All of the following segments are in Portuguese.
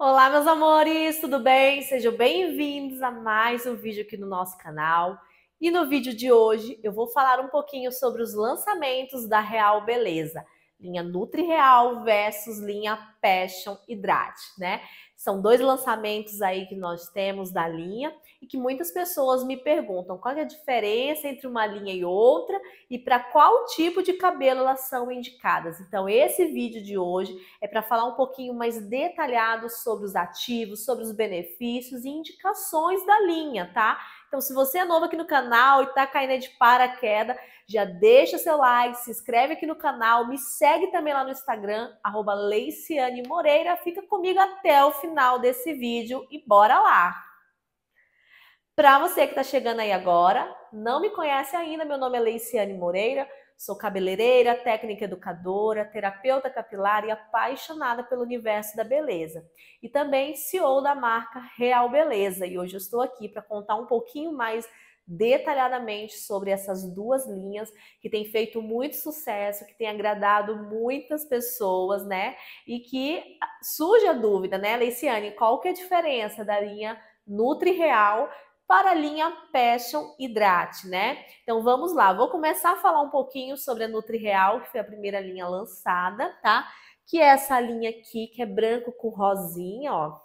Olá, meus amores, tudo bem? Sejam bem-vindos a mais um vídeo aqui no nosso canal. E no vídeo de hoje eu vou falar um pouquinho sobre os lançamentos da Real Beleza linha Nutrireal versus linha Passion Hydrate, né? São dois lançamentos aí que nós temos da linha e que muitas pessoas me perguntam qual é a diferença entre uma linha e outra e para qual tipo de cabelo elas são indicadas. Então, esse vídeo de hoje é para falar um pouquinho mais detalhado sobre os ativos, sobre os benefícios e indicações da linha, tá? Então, se você é novo aqui no canal e está caindo de paraquedas, já deixa seu like, se inscreve aqui no canal, me segue também lá no Instagram, arroba Leiciane Moreira. Fica comigo até o final desse vídeo e bora lá! Para você que está chegando aí agora, não me conhece ainda, meu nome é Leiciane Moreira, Sou cabeleireira, técnica educadora, terapeuta capilar e apaixonada pelo universo da beleza. E também CEO da marca Real Beleza. E hoje eu estou aqui para contar um pouquinho mais detalhadamente sobre essas duas linhas que tem feito muito sucesso, que tem agradado muitas pessoas, né? E que ah, surge a dúvida, né, Leiciane, qual que é a diferença da linha Nutri Real para a linha Passion Hidrate, né? Então vamos lá, vou começar a falar um pouquinho sobre a Nutri Real, que foi a primeira linha lançada, tá? Que é essa linha aqui, que é branco com rosinha, ó.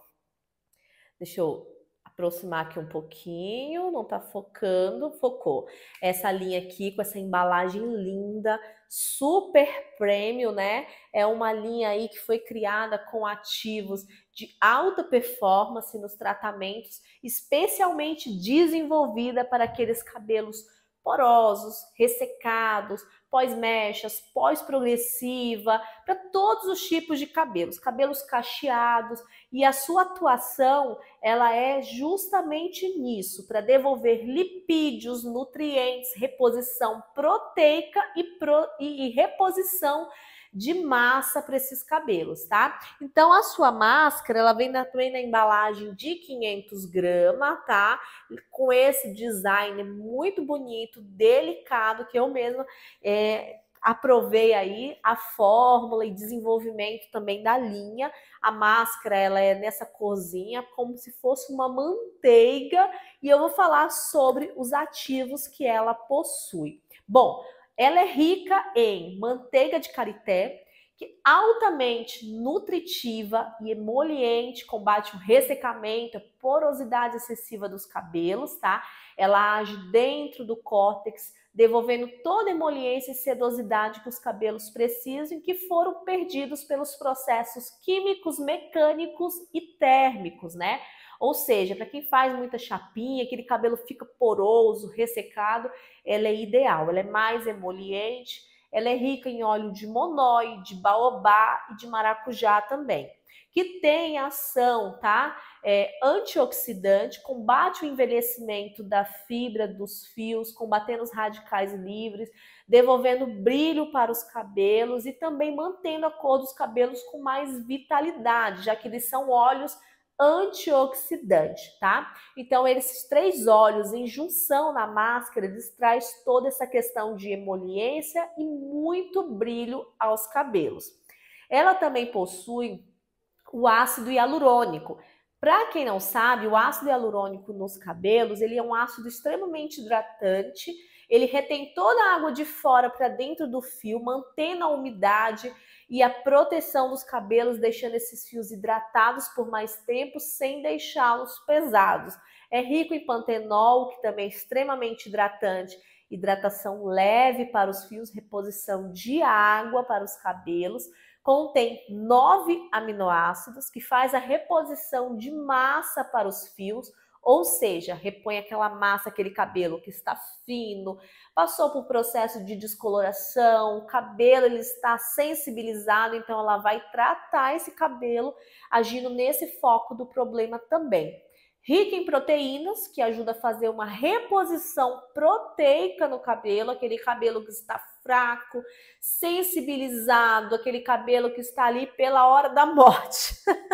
Deixa eu aproximar aqui um pouquinho, não tá focando, focou. Essa linha aqui com essa embalagem linda, super prêmio, né? É uma linha aí que foi criada com ativos de alta performance nos tratamentos, especialmente desenvolvida para aqueles cabelos porosos, ressecados, pós-mechas, pós-progressiva, para todos os tipos de cabelos, cabelos cacheados, e a sua atuação, ela é justamente nisso, para devolver lipídios, nutrientes, reposição proteica e, pro, e, e reposição de massa para esses cabelos, tá? Então a sua máscara, ela vem na, também na embalagem de 500 gramas, tá? Com esse design muito bonito, delicado, que eu mesma é, aprovei aí a fórmula e desenvolvimento também da linha. A máscara ela é nessa corzinha como se fosse uma manteiga e eu vou falar sobre os ativos que ela possui. Bom, ela é rica em manteiga de carité, que é altamente nutritiva e emoliente, combate o ressecamento, a porosidade excessiva dos cabelos, tá? Ela age dentro do córtex, devolvendo toda a emoliência e sedosidade que os cabelos precisam e que foram perdidos pelos processos químicos, mecânicos e térmicos, né? Ou seja, para quem faz muita chapinha, aquele cabelo fica poroso, ressecado, ela é ideal. Ela é mais emoliente, ela é rica em óleo de monói, de baobá e de maracujá também. Que tem ação, tá? É, antioxidante, combate o envelhecimento da fibra dos fios, combatendo os radicais livres, devolvendo brilho para os cabelos e também mantendo a cor dos cabelos com mais vitalidade, já que eles são óleos antioxidante, tá? Então, esses três óleos em junção na máscara traz toda essa questão de emoliência e muito brilho aos cabelos. Ela também possui o ácido hialurônico. Para quem não sabe, o ácido hialurônico nos cabelos, ele é um ácido extremamente hidratante, ele retém toda a água de fora para dentro do fio, mantendo a umidade, e a proteção dos cabelos, deixando esses fios hidratados por mais tempo sem deixá-los pesados. É rico em pantenol, que também é extremamente hidratante. Hidratação leve para os fios, reposição de água para os cabelos. Contém nove aminoácidos, que faz a reposição de massa para os fios ou seja, repõe aquela massa, aquele cabelo que está fino, passou por processo de descoloração, o cabelo ele está sensibilizado, então ela vai tratar esse cabelo agindo nesse foco do problema também. Rica em proteínas, que ajuda a fazer uma reposição proteica no cabelo, aquele cabelo que está fraco, sensibilizado, aquele cabelo que está ali pela hora da morte.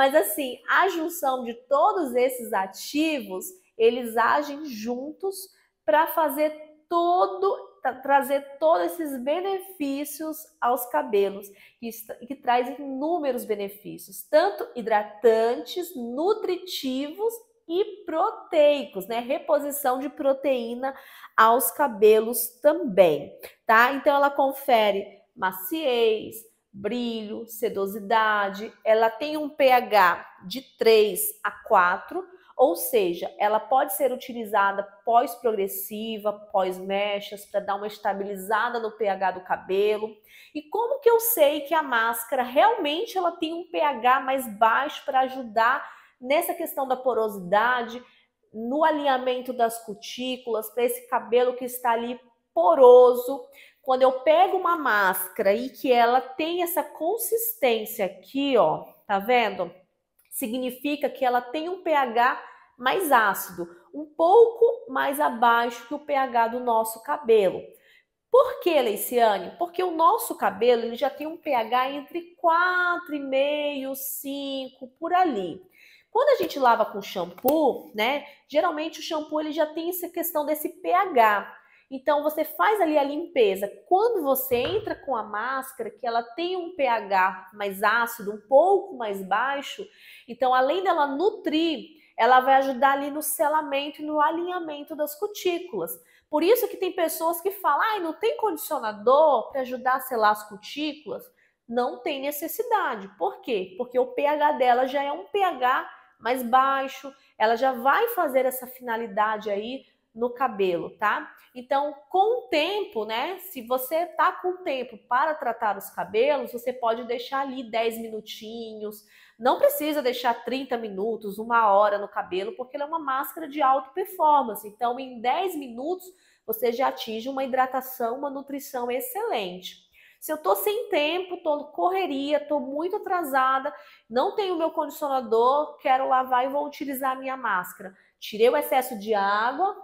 Mas assim, a junção de todos esses ativos, eles agem juntos para fazer todo trazer todos esses benefícios aos cabelos, que, que traz inúmeros benefícios, tanto hidratantes, nutritivos e proteicos, né? Reposição de proteína aos cabelos também, tá? Então ela confere maciez, brilho, sedosidade. Ela tem um pH de 3 a 4, ou seja, ela pode ser utilizada pós-progressiva, pós-mechas, para dar uma estabilizada no pH do cabelo. E como que eu sei que a máscara realmente ela tem um pH mais baixo para ajudar nessa questão da porosidade, no alinhamento das cutículas, para esse cabelo que está ali poroso, quando eu pego uma máscara e que ela tem essa consistência aqui, ó, tá vendo? Significa que ela tem um pH mais ácido, um pouco mais abaixo que o pH do nosso cabelo. Por que, Leiciane? Porque o nosso cabelo ele já tem um pH entre 4,5, 5, por ali. Quando a gente lava com shampoo, né? Geralmente o shampoo ele já tem essa questão desse pH. Então você faz ali a limpeza. Quando você entra com a máscara, que ela tem um pH mais ácido, um pouco mais baixo, então além dela nutrir, ela vai ajudar ali no selamento e no alinhamento das cutículas. Por isso que tem pessoas que falam, ah, não tem condicionador para ajudar a selar as cutículas? Não tem necessidade. Por quê? Porque o pH dela já é um pH mais baixo, ela já vai fazer essa finalidade aí no cabelo, tá? Então, com o tempo, né? Se você tá com tempo para tratar os cabelos, você pode deixar ali 10 minutinhos. Não precisa deixar 30 minutos, uma hora no cabelo, porque é uma máscara de alta performance. Então, em 10 minutos, você já atinge uma hidratação, uma nutrição excelente. Se eu tô sem tempo, tô correria, tô muito atrasada, não tenho meu condicionador, quero lavar e vou utilizar a minha máscara. Tirei o excesso de água,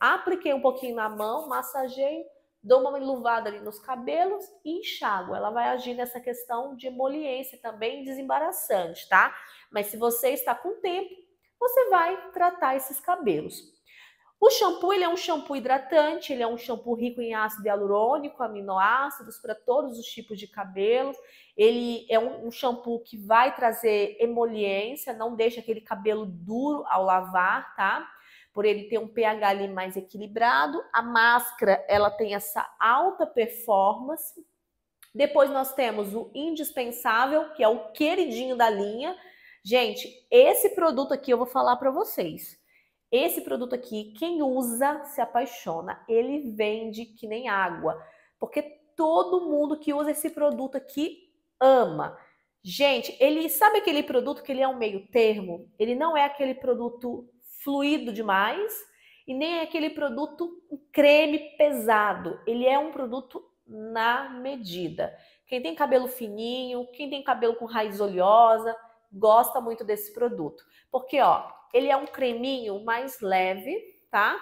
apliquei um pouquinho na mão, massageio, dou uma enluvada ali nos cabelos e enxago. Ela vai agir nessa questão de emoliência também desembaraçante, tá? Mas se você está com tempo, você vai tratar esses cabelos. O shampoo, ele é um shampoo hidratante, ele é um shampoo rico em ácido hialurônico, aminoácidos para todos os tipos de cabelos. Ele é um, um shampoo que vai trazer emoliência, não deixa aquele cabelo duro ao lavar, tá? por ele ter um pH ali mais equilibrado. A máscara, ela tem essa alta performance. Depois nós temos o indispensável, que é o queridinho da linha. Gente, esse produto aqui eu vou falar para vocês. Esse produto aqui, quem usa se apaixona. Ele vende que nem água, porque todo mundo que usa esse produto aqui ama. Gente, ele sabe aquele produto que ele é um meio termo? Ele não é aquele produto fluido demais e nem é aquele produto creme pesado. Ele é um produto na medida. Quem tem cabelo fininho, quem tem cabelo com raiz oleosa, gosta muito desse produto. Porque, ó, ele é um creminho mais leve, tá?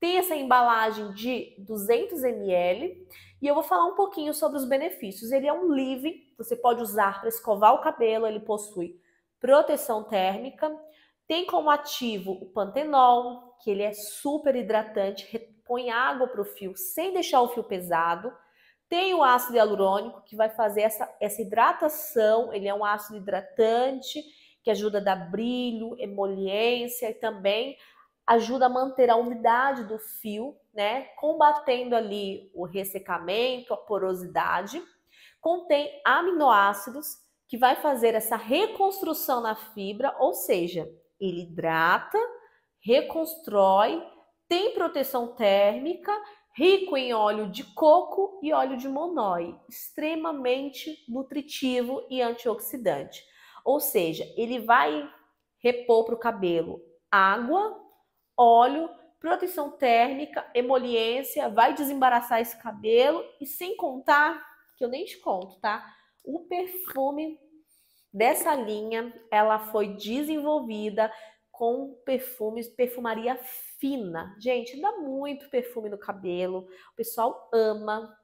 Tem essa embalagem de 200 ml e eu vou falar um pouquinho sobre os benefícios. Ele é um living, você pode usar para escovar o cabelo, ele possui proteção térmica, tem como ativo o pantenol, que ele é super hidratante, repõe água para o fio sem deixar o fio pesado. Tem o ácido hialurônico, que vai fazer essa, essa hidratação, ele é um ácido hidratante, que ajuda a dar brilho, emoliência e também ajuda a manter a umidade do fio, né? Combatendo ali o ressecamento, a porosidade. Contém aminoácidos que vai fazer essa reconstrução na fibra, ou seja, ele hidrata, reconstrói, tem proteção térmica, rico em óleo de coco e óleo de monói, extremamente nutritivo e antioxidante. Ou seja, ele vai repor para o cabelo água, óleo, proteção térmica, emoliência, vai desembaraçar esse cabelo e sem contar, que eu nem te conto, tá? O perfume dessa linha, ela foi desenvolvida com perfumes, perfumaria fina. Gente, dá muito perfume no cabelo. O pessoal ama,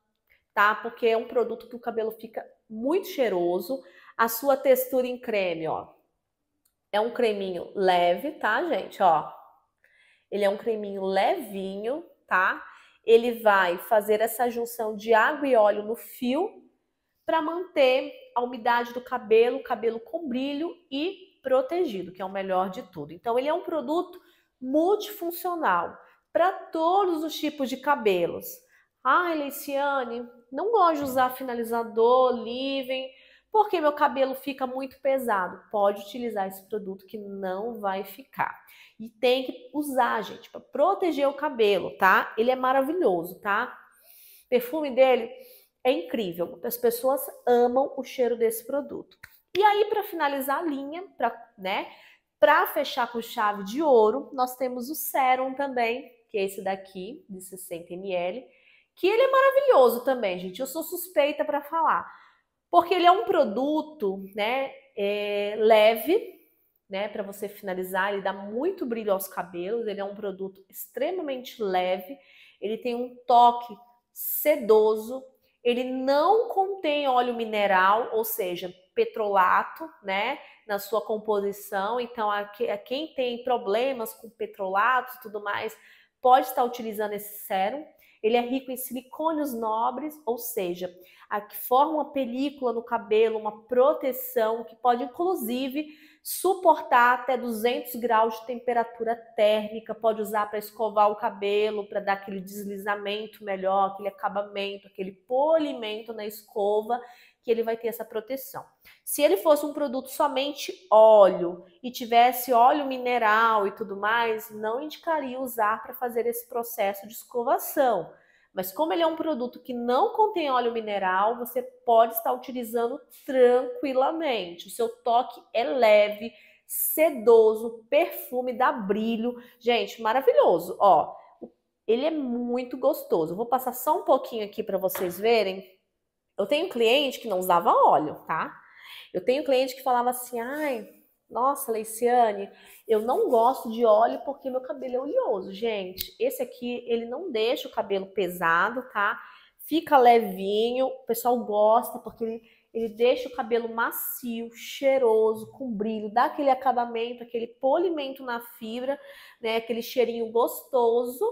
tá? Porque é um produto que o cabelo fica muito cheiroso. A sua textura em creme, ó. É um creminho leve, tá, gente? Ó. Ele é um creminho levinho, tá? Ele vai fazer essa junção de água e óleo no fio para manter a umidade do cabelo, cabelo com brilho e protegido, que é o melhor de tudo. Então, ele é um produto multifuncional para todos os tipos de cabelos. Ah, Leiciane, não gosto de usar finalizador, leave porque meu cabelo fica muito pesado. Pode utilizar esse produto que não vai ficar. E tem que usar, gente, para proteger o cabelo, tá? Ele é maravilhoso, tá? perfume dele é incrível, as pessoas amam o cheiro desse produto. E aí, para finalizar a linha, para né, fechar com chave de ouro, nós temos o sérum também, que é esse daqui, de 60 ml, que ele é maravilhoso também, gente. Eu sou suspeita para falar, porque ele é um produto né, é, leve, né, para você finalizar, ele dá muito brilho aos cabelos, ele é um produto extremamente leve, ele tem um toque sedoso, ele não contém óleo mineral, ou seja, petrolato, né, na sua composição. Então, a, a quem tem problemas com petrolato e tudo mais, pode estar utilizando esse sérum. Ele é rico em silicônios nobres, ou seja, a que forma uma película no cabelo, uma proteção que pode inclusive suportar até 200 graus de temperatura térmica, pode usar para escovar o cabelo, para dar aquele deslizamento melhor, aquele acabamento, aquele polimento na escova, que ele vai ter essa proteção. Se ele fosse um produto somente óleo e tivesse óleo mineral e tudo mais, não indicaria usar para fazer esse processo de escovação mas como ele é um produto que não contém óleo mineral, você pode estar utilizando tranquilamente. O seu toque é leve, sedoso, perfume dá brilho. Gente, maravilhoso, ó. Ele é muito gostoso. vou passar só um pouquinho aqui para vocês verem. Eu tenho um cliente que não usava óleo, tá? Eu tenho um cliente que falava assim: "Ai, nossa, Leiciane, eu não gosto de óleo porque meu cabelo é oleoso. Gente, esse aqui, ele não deixa o cabelo pesado, tá? Fica levinho, o pessoal gosta porque ele, ele deixa o cabelo macio, cheiroso, com brilho, dá aquele acabamento, aquele polimento na fibra, né? Aquele cheirinho gostoso.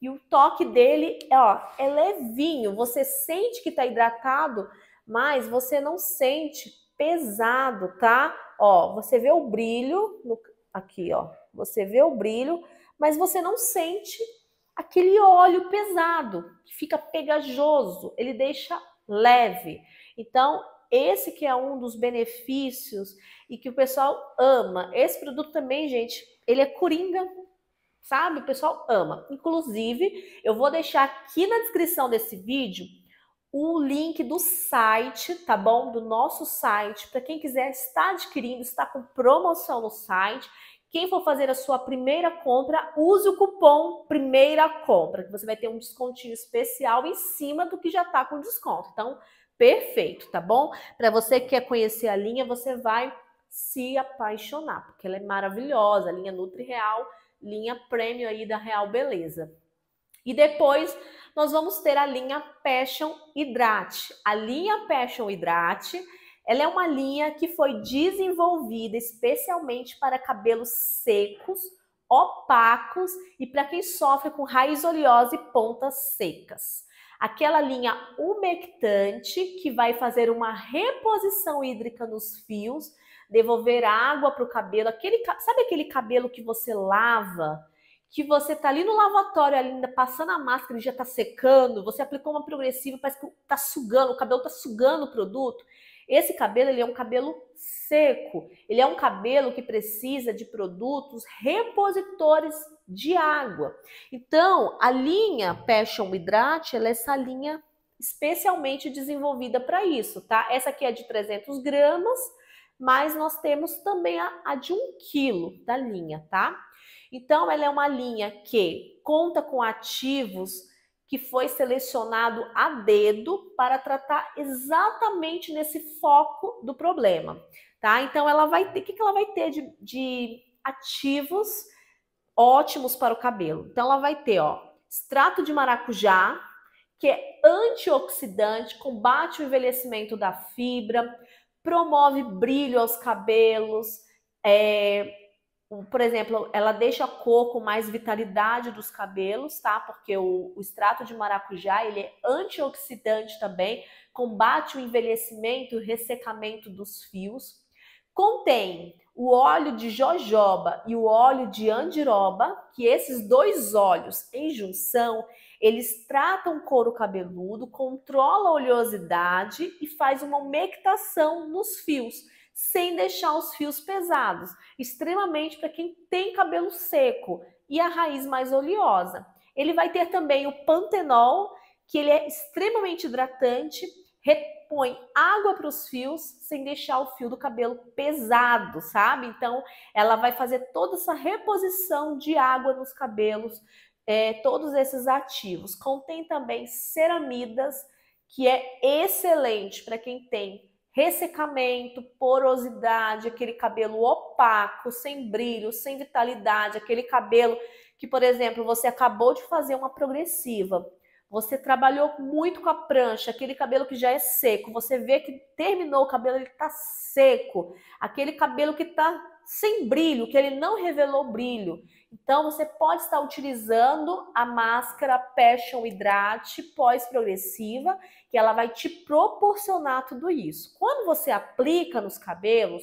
E o toque dele, ó, é levinho. Você sente que tá hidratado, mas você não sente pesado, tá? Ó, você vê o brilho no, aqui, ó. Você vê o brilho, mas você não sente aquele óleo pesado, que fica pegajoso, ele deixa leve. Então, esse que é um dos benefícios e que o pessoal ama. Esse produto também, gente, ele é coringa, sabe? O pessoal ama. Inclusive, eu vou deixar aqui na descrição desse vídeo o link do site, tá bom? Do nosso site, para quem quiser estar adquirindo, está com promoção no site. Quem for fazer a sua primeira compra, use o cupom Primeira Compra, que você vai ter um descontinho especial em cima do que já está com desconto. Então, perfeito, tá bom? Para você que quer conhecer a linha, você vai se apaixonar, porque ela é maravilhosa, a linha Nutri Real, linha prêmio aí da Real Beleza. E depois nós vamos ter a linha Passion Hydrate. A linha Passion Hydrate, ela é uma linha que foi desenvolvida especialmente para cabelos secos, opacos e para quem sofre com raiz oleosa e pontas secas. Aquela linha umectante que vai fazer uma reposição hídrica nos fios, devolver água para o cabelo, aquele, sabe aquele cabelo que você lava que você tá ali no lavatório ainda passando a máscara e já tá secando, você aplicou uma progressiva, parece que tá sugando, o cabelo tá sugando o produto. Esse cabelo, ele é um cabelo seco. Ele é um cabelo que precisa de produtos repositores de água. Então, a linha Passion Hydrate, ela é essa linha especialmente desenvolvida para isso, tá? Essa aqui é de 300 gramas, mas nós temos também a, a de um quilo da linha, tá? Então, ela é uma linha que conta com ativos que foi selecionado a dedo para tratar exatamente nesse foco do problema, tá? Então, ela vai ter, o que, que ela vai ter de, de ativos ótimos para o cabelo? Então, ela vai ter, ó, extrato de maracujá, que é antioxidante, combate o envelhecimento da fibra, promove brilho aos cabelos, é, por exemplo, ela deixa cor com mais vitalidade dos cabelos, tá? Porque o, o extrato de maracujá ele é antioxidante também, combate o envelhecimento e o ressecamento dos fios contém o óleo de jojoba e o óleo de andiroba, que esses dois óleos em junção, eles tratam o couro cabeludo, controla a oleosidade e faz uma umectação nos fios, sem deixar os fios pesados, extremamente para quem tem cabelo seco e a raiz mais oleosa. Ele vai ter também o pantenol, que ele é extremamente hidratante repõe água para os fios sem deixar o fio do cabelo pesado, sabe? Então, ela vai fazer toda essa reposição de água nos cabelos, é, todos esses ativos. Contém também ceramidas, que é excelente para quem tem ressecamento, porosidade, aquele cabelo opaco, sem brilho, sem vitalidade, aquele cabelo que, por exemplo, você acabou de fazer uma progressiva você trabalhou muito com a prancha, aquele cabelo que já é seco. Você vê que terminou o cabelo, ele tá seco. Aquele cabelo que tá sem brilho, que ele não revelou brilho. Então você pode estar utilizando a máscara Passion Hydrate pós-progressiva, que ela vai te proporcionar tudo isso. Quando você aplica nos cabelos,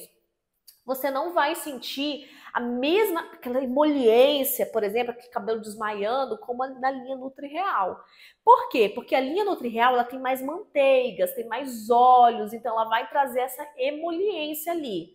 você não vai sentir a mesma aquela emoliência, por exemplo, aquele cabelo desmaiando, como a da linha Nutri Real. Por quê? Porque a linha Nutri Real ela tem mais manteigas, tem mais óleos, então ela vai trazer essa emoliência ali,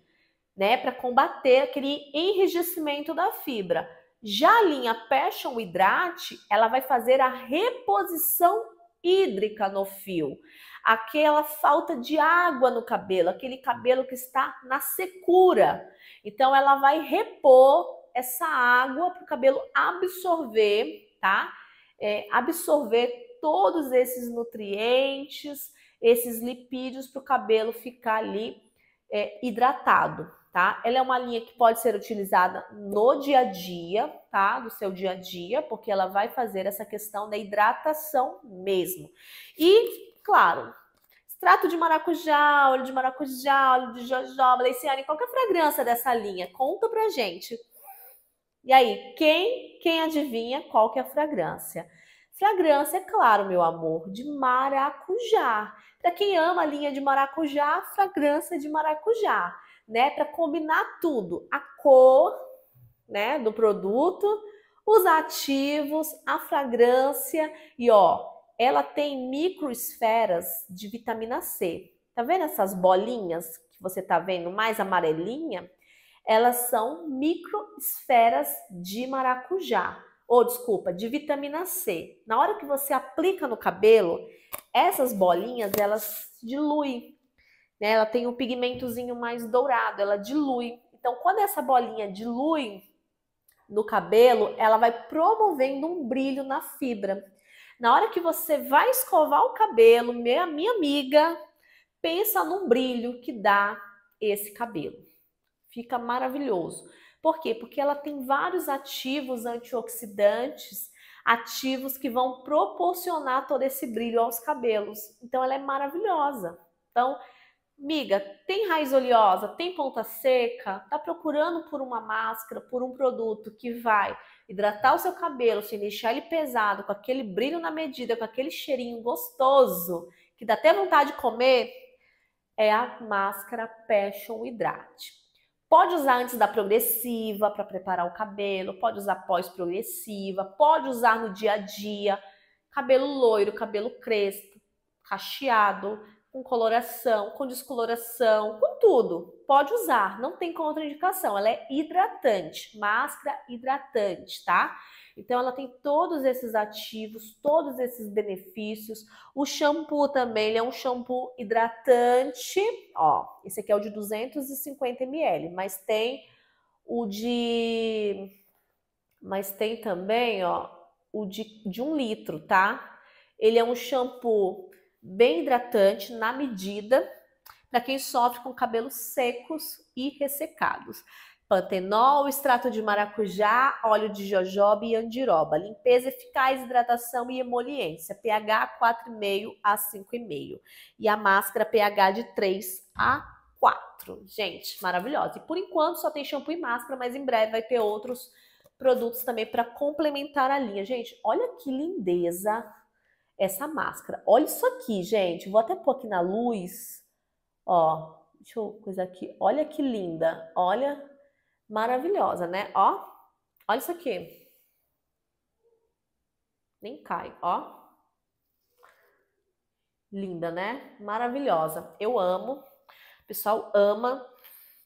né, para combater aquele enrijecimento da fibra. Já a linha Passion Hydrate, ela vai fazer a reposição hídrica no fio, aquela falta de água no cabelo, aquele cabelo que está na secura. Então, ela vai repor essa água para o cabelo absorver, tá? É, absorver todos esses nutrientes, esses lipídios para o cabelo ficar ali é, hidratado tá? Ela é uma linha que pode ser utilizada no dia a dia, tá? Do seu dia a dia, porque ela vai fazer essa questão da hidratação mesmo. E, claro, extrato de maracujá, óleo de maracujá, óleo de jojoba, leiciane, a fragrância dessa linha, conta pra gente. E aí, quem, quem adivinha qual que é a fragrância? Fragrância, é claro, meu amor, de maracujá. Para quem ama a linha de maracujá, fragrância de maracujá né, para combinar tudo, a cor, né, do produto, os ativos, a fragrância e ó, ela tem microesferas de vitamina C. Tá vendo essas bolinhas que você tá vendo mais amarelinha? Elas são microesferas de maracujá, ou desculpa, de vitamina C. Na hora que você aplica no cabelo, essas bolinhas elas diluem né, ela tem um pigmentozinho mais dourado, ela dilui. Então, quando essa bolinha dilui no cabelo, ela vai promovendo um brilho na fibra. Na hora que você vai escovar o cabelo, minha, minha amiga, pensa num brilho que dá esse cabelo. Fica maravilhoso. Por quê? Porque ela tem vários ativos antioxidantes, ativos que vão proporcionar todo esse brilho aos cabelos. Então ela é maravilhosa. Então, Miga, tem raiz oleosa, tem ponta seca, tá procurando por uma máscara, por um produto que vai hidratar o seu cabelo, sem deixar ele pesado, com aquele brilho na medida, com aquele cheirinho gostoso, que dá até vontade de comer, é a máscara Passion Hidrate. Pode usar antes da progressiva para preparar o cabelo, pode usar pós-progressiva, pode usar no dia a dia, cabelo loiro, cabelo crespo, cacheado, com coloração, com descoloração, com tudo. Pode usar, não tem contraindicação. Ela é hidratante, máscara hidratante, tá? Então ela tem todos esses ativos, todos esses benefícios. O shampoo também, ele é um shampoo hidratante, ó. Esse aqui é o de 250 ml, mas tem o de mas tem também, ó, o de, de um litro, tá? Ele é um shampoo bem hidratante na medida para quem sofre com cabelos secos e ressecados. Pantenol, extrato de maracujá, óleo de jojoba e andiroba. Limpeza eficaz, hidratação e emoliência. pH 4,5 a 5,5. E a máscara pH de 3 a 4. Gente, maravilhosa. E por enquanto só tem shampoo e máscara, mas em breve vai ter outros produtos também para complementar a linha. Gente, olha que lindeza essa máscara. Olha isso aqui, gente. Vou até pôr aqui na luz. Ó, deixa eu coisa aqui. Olha que linda. Olha, maravilhosa, né? Ó, olha isso aqui. Nem cai, ó. Linda, né? Maravilhosa. Eu amo. O pessoal ama.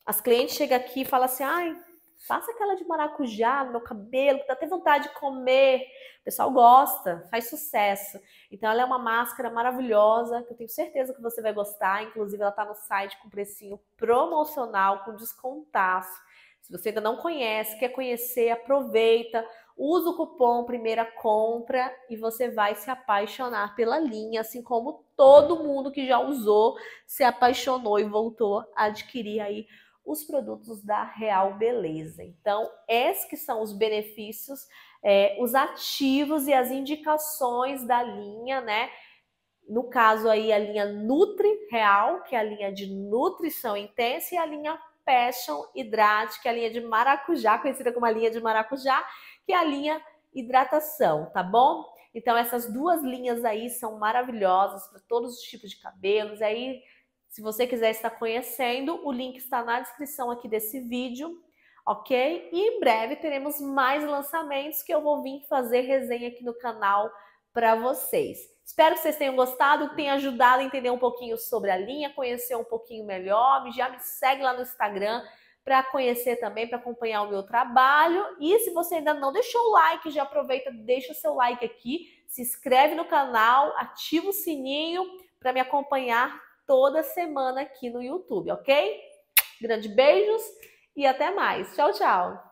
As clientes chegam aqui e falam assim: ai, faça aquela de maracujá no meu cabelo, que dá até vontade de comer. O pessoal gosta, faz sucesso. Então ela é uma máscara maravilhosa, que eu tenho certeza que você vai gostar. Inclusive, ela está no site com precinho promocional, com descontaço. Se você ainda não conhece, quer conhecer, aproveita, usa o cupom Primeira Compra e você vai se apaixonar pela linha, assim como todo mundo que já usou se apaixonou e voltou a adquirir aí os produtos da Real Beleza. Então, esses que são os benefícios, é, os ativos e as indicações da linha, né? No caso aí, a linha Nutri Real, que é a linha de nutrição intensa, e a linha Passion Hidrate, que é a linha de maracujá, conhecida como a linha de maracujá, que é a linha hidratação, tá bom? Então, essas duas linhas aí são maravilhosas para todos os tipos de cabelos. Aí, se você quiser estar conhecendo, o link está na descrição aqui desse vídeo, ok? E em breve teremos mais lançamentos que eu vou vir fazer resenha aqui no canal para vocês. Espero que vocês tenham gostado, tenham tenha ajudado a entender um pouquinho sobre a linha, conhecer um pouquinho melhor. Já me segue lá no Instagram para conhecer também, para acompanhar o meu trabalho. E se você ainda não deixou o like, já aproveita, deixa o seu like aqui, se inscreve no canal, ativa o sininho para me acompanhar toda semana aqui no YouTube, ok? Grande beijos e até mais. Tchau, tchau.